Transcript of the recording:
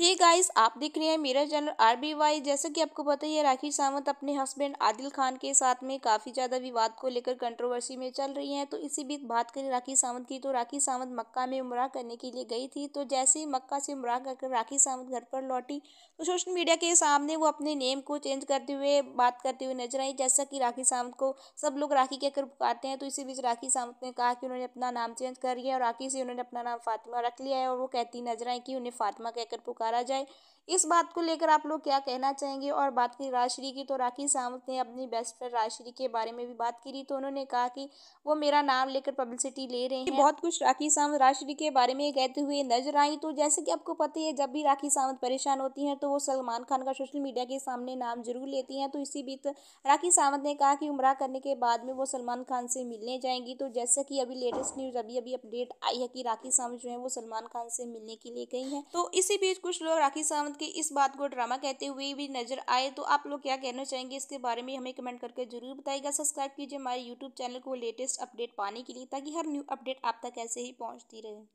हे hey guys आप देख रहे हैं मेरा चैनल आर बी वाई जैसा कि आपको पता ही है राखी सावंत अपने हस्बैंड आदिल खान के साथ में काफ़ी ज़्यादा विवाद को लेकर कंट्रोवर्सी में चल रही हैं तो इसी बीच बात करें राखी सावंत की तो राखी सावंत मक्का में उमरा करने के लिए गई थी तो जैसे ही मक्का से उमरा कर राखी सावंत घर पर लौटी तो सोशल मीडिया के सामने वो अपने नेम को चेंज करते हुए बात करते हुए नजर आई जैसा कि राखी सावंत को सब लोग राखी कहकर पुकारते हैं तो इसी बीच राखी सावंत ने कहा कि उन्होंने अपना नाम चेंज कर लिया और राखी से उन्होंने अपना नाम फातिमा रख लिया है और वो कहती नजर आई कि उन्हें फातिमा कहकर पुकार पारा जाए इस बात को लेकर आप लोग क्या कहना चाहेंगे और बात की राजश्री की तो राखी सावंत ने अपनी बेस्ट फ्रेंड राजश्री के बारे में भी बात की तो उन्होंने कहा कि वो मेरा नाम लेकर पब्लिसिटी ले रहे हैं बहुत कुछ राखी सावंत राजश्री के बारे में कहते हुए नजर आई तो जैसे कि आपको पता है जब भी राखी सावंत परेशान होती हैं तो वो सलमान खान का सोशल मीडिया के सामने नाम जरूर लेती हैं तो इसी बीच राखी सावंत ने कहा कि उम्र करने के बाद में वो सलमान खान से मिलने जाएंगी तो जैसे कि अभी लेटेस्ट न्यूज़ अभी अभी अपडेट आई है कि राखी सावंत जो है वो सलमान खान से मिलने के लिए गई हैं तो इसी बीच कुछ कुछ लोग राखी सावंत की इस बात को ड्रामा कहते हुए भी नजर आए तो आप लोग क्या कहना चाहेंगे इसके बारे में हमें कमेंट करके जरूर बताएगा सब्सक्राइब कीजिए हमारे यूट्यूब चैनल को लेटेस्ट अपडेट पाने के लिए ताकि हर न्यू अपडेट आप तक ऐसे ही पहुँचती रहे